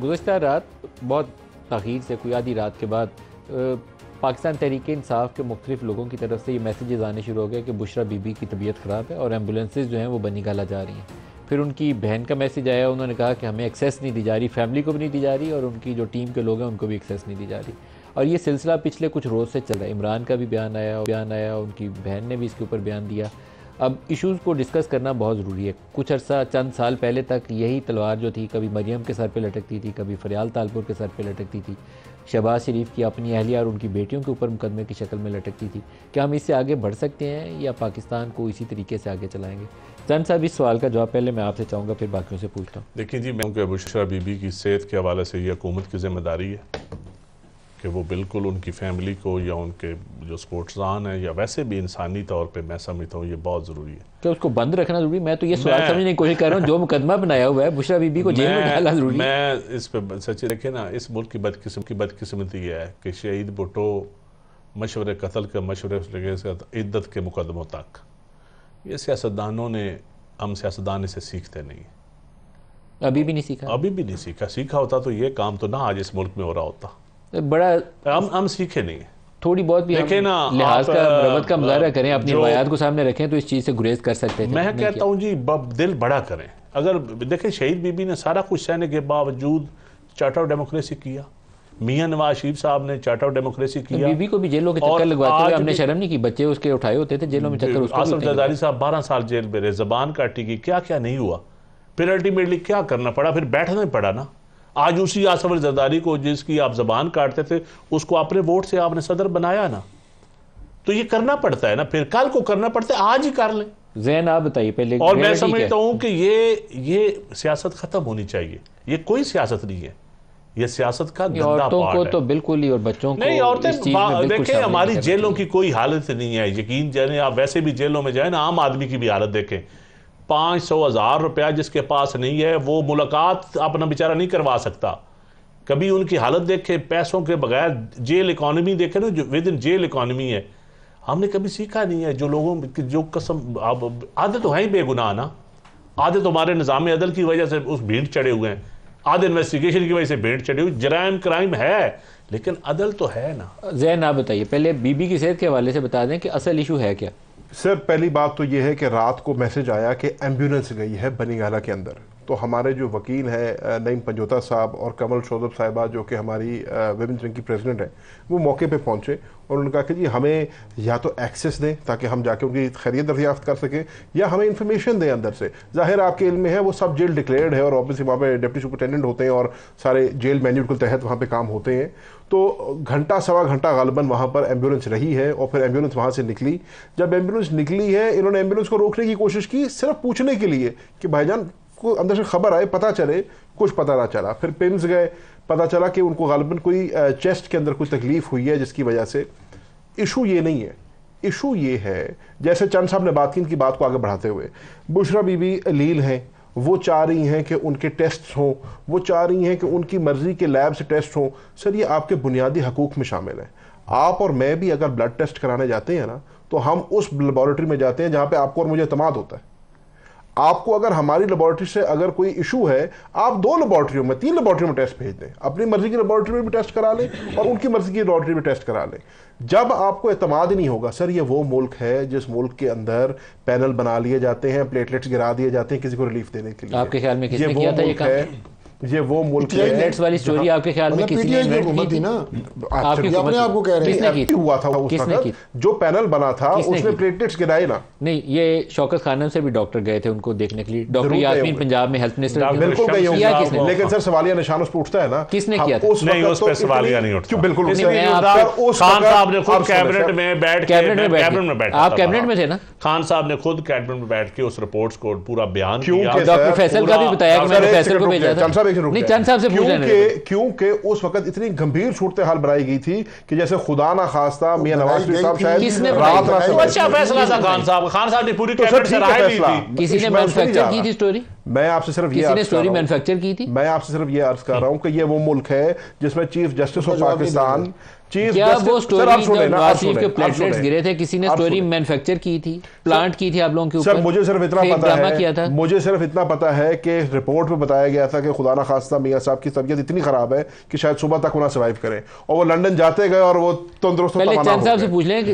गुजशत रात बहुत तखीर से कोई आधी रात के बाद पाकिस्तान तहरीक इंसाफ के मुख्तु लोगों की तरफ से ये मैसेजेज़ आने शुरू हो गए कि बुशरा बीबी की तबीयत ख़राब है और एम्बुलेंसेज जो हैं वो बनी गाला जा रही हैं फिर उनकी बहन का मैसेज आया उन्होंने कहा कि हमें एक्सेस नहीं दी जा रही फैमिली को भी नहीं दी जा रही और उनकी जो टीम के लोग हैं उनको भी एक्सेस नहीं दी जा रही और ये सिलसिला पिछले कुछ रोज़ से चल रहा है इमरान का भी बयान आया बयान आया उनकी बहन ने भी इसके ऊपर बयान दिया अब इश्यूज़ को डिस्कस करना बहुत ज़रूरी है कुछ अरसा चंद साल पहले तक यही तलवार जो थी कभी मरियम के सर पे लटकती थी कभी फरियाल तालपुर के सर पे लटकती थी शहबाज शरीफ की अपनी अहलिया और उनकी बेटियों के ऊपर मुकदमे की शक्ल में लटकती थी क्या हम इससे आगे बढ़ सकते हैं या पाकिस्तान को इसी तरीके से आगे चलाएँगे चंद साहब इस सवाल का जवाब पहले मैं आपसे चाहूँगा फिर बाकियों से पूछता हूँ देखिए जी मैं उनके बुशरा बीबी की सेहत के हवाले से ये हुकूमत की जिम्मेदारी है कि वो बिल्कुल उनकी फैमिली को या उनके जो स्पोर्ट्सान है या वैसे भी इंसानी तौर पे मैं समझता हूँ ये बहुत ज़रूरी है क्या उसको बंद रखना ज़रूरी मैं तो ये सवाल समझने की कोशिश कर रहा हूँ जो मुकदमा बनाया हुआ है बुशरा बीबी को जेल में डालना ज़रूरी मैं इस पर सच्ची देखें ना इस मुल्क की बदकिस्म की बदकिस्मती है कि शहीद भुटो मशवर कतल के मशवरे इद्दत के मुकदमों तक ये सियासतदानों ने हम सियासतदान इसे सीखते नहीं अभी भी नहीं सीखा अभी भी नहीं सीखा सीखा होता तो ये काम तो ना आज इस मुल्क में हो रहा होता बड़ा हम हम सीखे नहीं थोड़ी बहुत भी देखे ना लिहाज का रवत का मुजाहरा करें अपनी रवायात को सामने रखें तो इस चीज़ से गुरेज कर सकते हैं मैं कहता हूँ जी बब दिल बड़ा करें अगर देखे शहीद बीबी ने सारा कुछ सहने के बावजूद चार्टर ऑफ डेमोक्रेसी किया मियाँ नवाज शरीफ साहब ने चार्टर ऑफ डेमोक्रेसी तो किया बीबी को भी जेलों के चक्कर लगवाते हुए हमने शर्म नहीं की बच्चे उसके उठाए होते थे जेलों में चक्कर जदारी साहब बारह साल जेल में रहे जबान काटी गई क्या क्या नहीं हुआ फिर अल्टीमेटली क्या करना पड़ा फिर बैठना पड़ा ना आज उसी आसवर जरदारी को जिसकी आप जबान काटते थे उसको अपने वोट से आपने सदर बनाया ना तो ये करना पड़ता है ना फिर कल को करना पड़ता है आज ही कर लें जैन आप बताइए पहले और मैं समझता हूं कि ये ये सियासत खत्म होनी चाहिए ये कोई सियासत नहीं है ये सियासत का औरतों को तो बिल्कुल ही और बच्चों को नहीं औरतें देखें हमारी जेलों की कोई हालत नहीं है यकीन जाने आप वैसे भी जेलों में जाए ना आम आदमी की भी हालत देखें पाँच सौ हज़ार रुपया जिसके पास नहीं है वो मुलाकात अपना बेचारा नहीं करवा सकता कभी उनकी हालत देखे पैसों के बगैर जेल इकॉनमी देखे ना जो विद इन जेल इकॉनमी है हमने कभी सीखा नहीं है जो लोगों की जो कसम अब आधे तो हैं ही बेगुनाह ना आधे तो हमारे निज़ाम अदल की वजह से उस भीड़ चढ़े हुए हैं आधे इन्वेस्टिगेशन की वजह से भीड़ चढ़ी हुई जराइम क्राइम है लेकिन अदल तो है ना जैन आप बताइए पहले बीबी की सेहत के हवाले से बता दें कि असल इशू है क्या सर पहली बात तो ये है कि रात को मैसेज आया कि एम्बुलेंस गई है बनीगाला के अंदर तो हमारे जो वकील हैं नईम पंजोता साहब और कमल शोदब साहिबा जो कि हमारी विमेन विंग की प्रेसिडेंट हैं वो मौके पे पहुंचे और उन्होंने कहा कि जी हमें या तो एक्सेस दें ताकि हम जाके उनकी खैरियत दरियाफ्त कर सकें या हमें इन्फॉर्मेशन दें अंदर से जाहिर आपके इल्म में है वो सब जेल डिक्लेयर्ड है और ऑब्वियसली वहाँ पर डिप्टी सुपरिटेंडेंट होते हैं और सारे जेल मैन्यूल के तहत वहाँ पर काम होते हैं तो घंटा सवा घंटा गालबन वहाँ पर एम्बुलेंस रही है और फिर एम्बुलेंस वहाँ से निकली जब एम्बुलेंस निकली है इन्होंने एम्बुलेंस को रोकने की कोशिश की सिर्फ पूछने के लिए कि भाईजान उसको अंदर से खबर आए पता चले कुछ पता ना चला फिर पिम्स गए पता चला कि उनको गालबन कोई चेस्ट के अंदर कोई तकलीफ़ हुई है जिसकी वजह से इशू ये नहीं है इशू ये है जैसे चंद साहब ने बात की इनकी बात को आगे बढ़ाते हुए बुशरा बीबी अलील हैं वो चाह रही हैं कि उनके टेस्ट हों वो चाह रही हैं कि उनकी मर्ज़ी के लैब से टेस्ट हों सर ये आपके बुनियादी हकूक़ में शामिल है आप और मैं भी अगर ब्लड टेस्ट कराने जाते हैं ना तो हम उस लेबॉरेटरी में जाते हैं जहाँ पर आपको और मुझे अतमाद होता है आपको अगर हमारी लेबॉरेटरी से अगर कोई इशू है आप दो लेबॉरेटरियों में तीन लेबॉरेटरी में टेस्ट भेज दें अपनी मर्जी की लेबॉरेटरी में भी टेस्ट करा लें और उनकी मर्जी की लेबॉरेटरी में टेस्ट करा लें जब आपको अतमाद नहीं होगा सर ये वो मुल्क है जिस मुल्क के अंदर पैनल बना लिए जाते हैं प्लेटलेट्स गिरा दिए जाते हैं किसी को रिलीफ देने के लिए आपके ख्याल में किसने किया था ये काम ये वो मुल्क है वाली स्टोरी आपके ख्याल में मतलब किसी ने की ना आपकी अच्छा, अपने आप को कह रहे हैं किसने की हुआ था उस किसने की जो पैनल बना था उसने प्लेटलेट्स गिराए ना नहीं ये शौकत खानम से भी डॉक्टर गए थे उनको देखने के लिए डॉक्टर यास्मीन पंजाब में हेल्थ मिनिस्टर बिल्कुल गए होंगे लेकिन सर सवालिया निशान उस पर उठता है ना किसने किया उस नहीं उस तो पे सवालिया नहीं उठता बिल्कुल तो- खान साहब ने खुद कैबिनेट में बैठ कैबिनेट कैबिनेट में बैठा आप कैबिनेट में थे ना खान साहब ने खुद कैबिनेट में बैठ के उस रिपोर्ट को पूरा बयान किया डॉक्टर फैसल का भी बताया कि मैंने फैसल को भेजा था क्वेश्चन नहीं चंद क्योंकि क्योंकि उस वक्त इतनी गंभीर सूरत हाल बनाई गई थी कि जैसे खुदा ना खास्ता मियां नवाज शरीफ साहब शायद रात रात अच्छा फैसला था खान साहब खान साहब ने पूरी तो कैबिनेट से राय ली थी किसी ने मैन्युफैक्चर की थी स्टोरी मैं आपसे सिर्फ ये स्टोरी मैन्युफैक्चर की थी मैं आपसे सिर्फ ये अर्ज कर रहा हूँ कि ये वो मुल्क है जिसमें chief justice of Pakistan chief क्या वो स्टोरी के प्लेटलेट्स गिरे थे किसी ने स्टोरी मैन्युफैक्चर की थी प्लांट की थी आप लोगों के ऊपर सर मुझे सिर्फ इतना पता है किया था मुझे सिर्फ इतना पता है कि रिपोर्ट में बताया गया था कि खुदा ना खास्ता मियाँ साहब की तबीयत इतनी खराब है कि शायद सुबह तक वो ना सर्वाइव करें और वो लंदन जाते गए और वो तंदुरुस्त साहब से पूछ लें